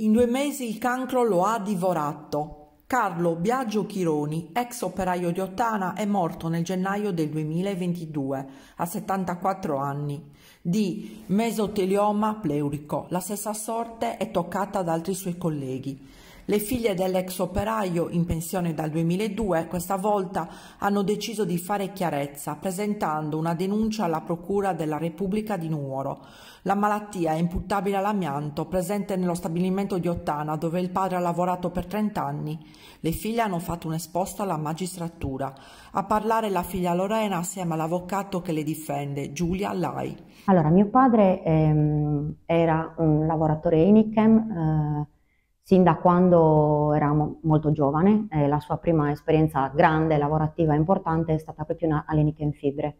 In due mesi il cancro lo ha divorato. Carlo Biagio Chironi, ex operaio di Ottana, è morto nel gennaio del 2022 a 74 anni di mesotelioma pleurico. La stessa sorte è toccata ad altri suoi colleghi. Le figlie dell'ex operaio in pensione dal 2002 questa volta hanno deciso di fare chiarezza presentando una denuncia alla Procura della Repubblica di Nuoro. La malattia è imputabile all'amianto presente nello stabilimento di Ottana dove il padre ha lavorato per 30 anni. Le figlie hanno fatto un esposto alla magistratura. A parlare la figlia Lorena assieme all'avvocato che le difende, Giulia Lai. Allora, mio padre ehm, era un lavoratore Enichem. Eh, sin da quando era molto giovane, eh, la sua prima esperienza grande, lavorativa e importante è stata proprio una alenica in fibre.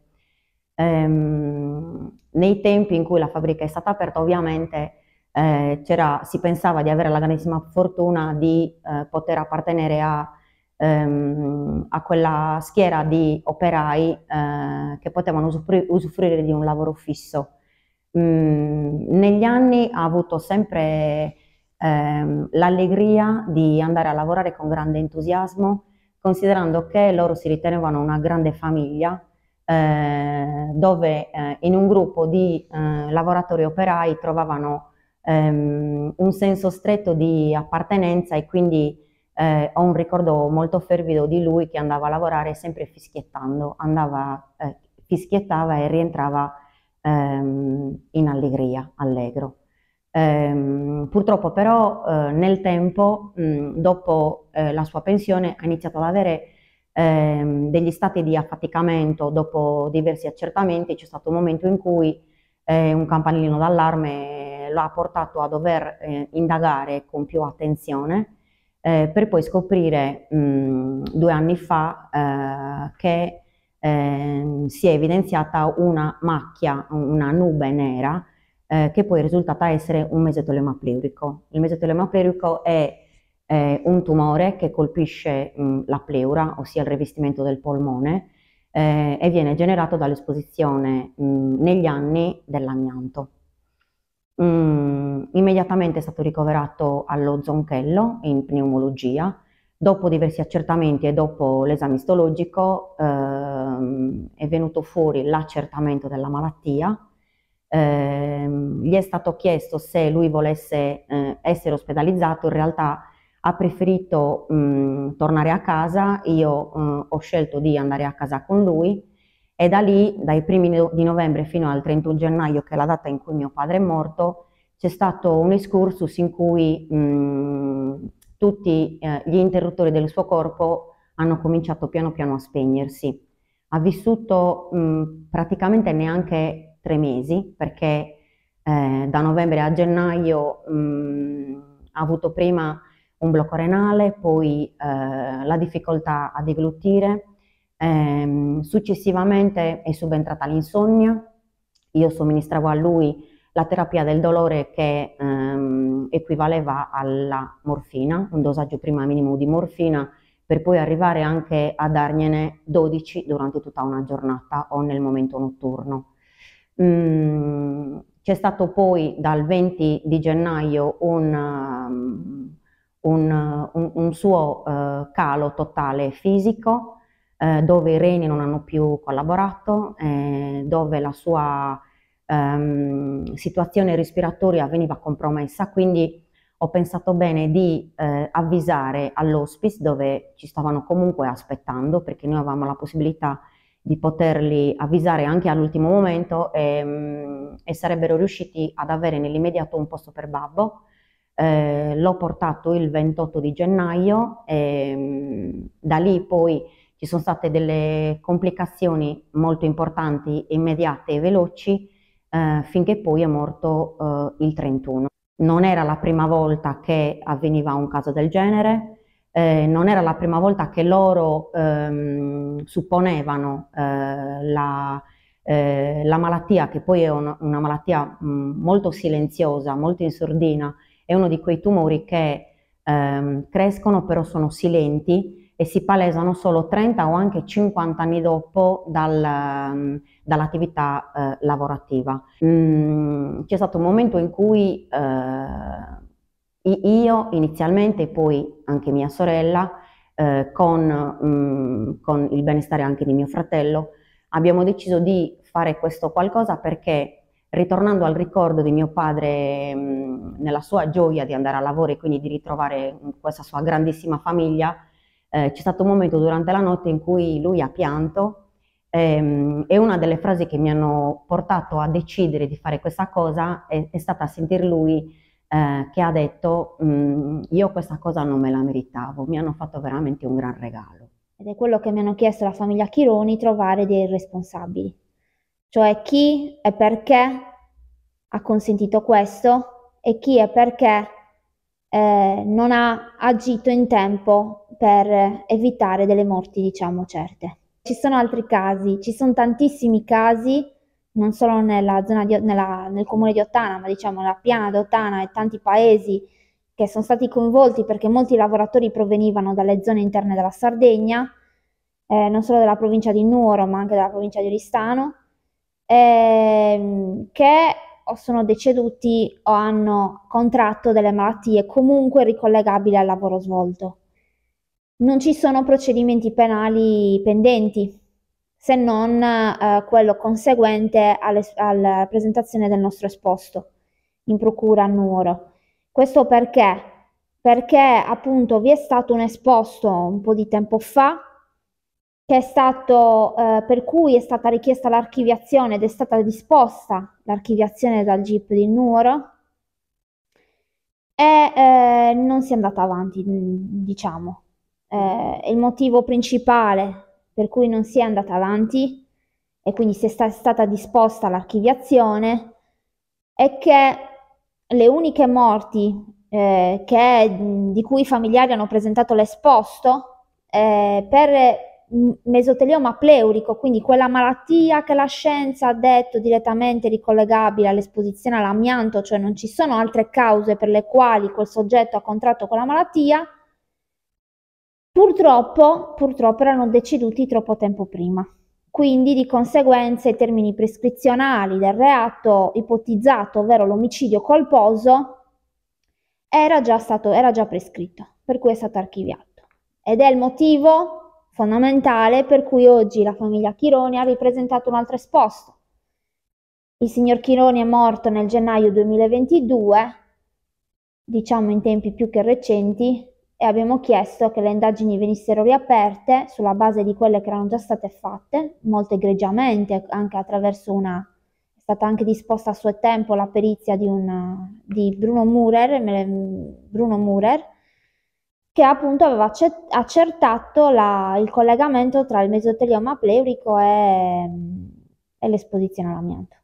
Ehm, nei tempi in cui la fabbrica è stata aperta ovviamente eh, si pensava di avere la grandissima fortuna di eh, poter appartenere a, ehm, a, quella schiera di operai eh, che potevano usufru usufruire di un lavoro fisso. Mm, negli anni ha avuto sempre ehm, l'allegria di andare a lavorare con grande entusiasmo, considerando che loro si ritenevano una grande famiglia, eh, dove eh, in un gruppo di eh, lavoratori operai trovavano ehm, un senso stretto di appartenenza e quindi eh, ho un ricordo molto fervido di lui che andava a lavorare sempre fischiettando, andava, eh, fischiettava e rientrava ehm, in allegria, allegro. Ehm, purtroppo però eh, nel tempo, mh, dopo eh, la sua pensione, ha iniziato ad avere ehm, degli stati di affaticamento dopo diversi accertamenti. C'è stato un momento in cui eh, un campanellino d'allarme lo ha portato a dover eh, indagare con più attenzione. Eh, per poi scoprire mh, due anni fa eh, che ehm, si è evidenziata una macchia, una nube nera eh, che poi è risultata essere un mesotelioma pleurico. Il mesotelioma pleurico è eh, un tumore che colpisce mh, mm, la pleura, ossia il rivestimento del polmone, eh, e viene generato dall'esposizione mh, mm, negli anni dell'amianto. Mm, immediatamente è stato ricoverato allo Zonchello in pneumologia. Dopo diversi accertamenti e dopo l'esame istologico ehm, è venuto fuori l'accertamento della malattia Ehm, gli è stato chiesto se lui volesse eh, essere ospedalizzato, in realtà ha preferito mh, mm, tornare a casa, io mh, eh, ho scelto di andare a casa con lui e da lì, dai primi di novembre fino al 31 gennaio, che è la data in cui mio padre è morto, c'è stato un excursus in cui mh, mm, tutti eh, gli interruttori del suo corpo hanno cominciato piano piano a spegnersi. Ha vissuto mm, praticamente neanche tre mesi perché eh, da novembre a gennaio mh, mm, ha avuto prima un blocco renale, poi eh, la difficoltà a deglutire, ehm, successivamente è subentrata l'insonnia, io somministravo a lui la terapia del dolore che ehm, equivaleva alla morfina, un dosaggio prima minimo di morfina, per poi arrivare anche a dargliene 12 durante tutta una giornata o nel momento notturno. Mm, c'è stato poi dal 20 di gennaio un, um, un, un, un suo uh, calo totale fisico, eh, dove i reni non hanno più collaborato, eh, dove la sua ehm, situazione respiratoria veniva compromessa, quindi ho pensato bene di eh, avvisare all'hospice dove ci stavano comunque aspettando perché noi avevamo la possibilità di poterli avvisare anche all'ultimo momento e, mm, e, sarebbero riusciti ad avere nell'immediato un posto per babbo. Eh, l'ho portato il 28 di gennaio e mm, da lì poi ci sono state delle complicazioni molto importanti, immediate e veloci eh, finché poi è morto eh, il 31. Non era la prima volta che avveniva un caso del genere, eh, non era la prima volta che loro ehm, supponevano eh, la, eh, la, malattia, che poi è una, una malattia mh, molto silenziosa, molto in sordina, è uno di quei tumori che ehm, crescono però sono silenti e si palesano solo 30 o anche 50 anni dopo dal, ehm, dall'attività eh, lavorativa. Mm, c'è stato un momento in cui eh, io inizialmente e poi anche mia sorella, eh, con, mh, mm, con il benestare anche di mio fratello, abbiamo deciso di fare questo qualcosa perché ritornando al ricordo di mio padre mh, mm, nella sua gioia di andare a lavoro e quindi di ritrovare questa sua grandissima famiglia, eh, c'è stato un momento durante la notte in cui lui ha pianto ehm, e una delle frasi che mi hanno portato a decidere di fare questa cosa è, è stata sentir lui eh, che ha detto mm, io questa cosa non me la meritavo, mi hanno fatto veramente un gran regalo. Ed è quello che mi hanno chiesto la famiglia Chironi, trovare dei responsabili, cioè chi e perché ha consentito questo e chi e perché eh, non ha agito in tempo per evitare delle morti, diciamo, certe. Ci sono altri casi, ci sono tantissimi casi non solo nella zona di, nella, nel comune di Ottana, ma diciamo nella piana di Ottana e tanti paesi che sono stati coinvolti perché molti lavoratori provenivano dalle zone interne della Sardegna, eh, non solo della provincia di Nuoro, ma anche della provincia di Oristano, ehm, che o sono deceduti o hanno contratto delle malattie comunque ricollegabili al lavoro svolto. Non ci sono procedimenti penali pendenti, se non eh, quello conseguente alla presentazione del nostro esposto in procura a Nuoro. Questo perché? Perché appunto vi è stato un esposto un po' di tempo fa stato, eh, per cui è stata richiesta l'archiviazione ed è stata disposta l'archiviazione dal GIP di Nuoro e eh, non si è andata avanti, diciamo. Eh, il motivo principale per cui non si è andata avanti e quindi si è sta stata disposta l'archiviazione, è che le uniche morti eh, che, di cui i familiari hanno presentato l'esposto eh, per mesotelioma pleurico, quindi quella malattia che la scienza ha detto direttamente ricollegabile all'esposizione all'amianto, cioè non ci sono altre cause per le quali quel soggetto ha contratto quella malattia, Purtroppo, purtroppo erano deceduti troppo tempo prima. Quindi di conseguenza i termini prescrizionali del reato ipotizzato, ovvero l'omicidio colposo, era già, stato, era già prescritto, per cui è stato archiviato. Ed è il motivo fondamentale per cui oggi la famiglia Chironi ha ripresentato un altro esposto. Il signor Chironi è morto nel gennaio 2022, diciamo in tempi più che recenti, e abbiamo chiesto che le indagini venissero riaperte sulla base di quelle che erano già state fatte, molto egregiamente, anche attraverso una... è stata anche disposta a suo tempo la perizia di, una, di Bruno Murer, Bruno Murer che appunto aveva accertato la, il collegamento tra il mesotelioma pleurico e, e l'esposizione all'amianto.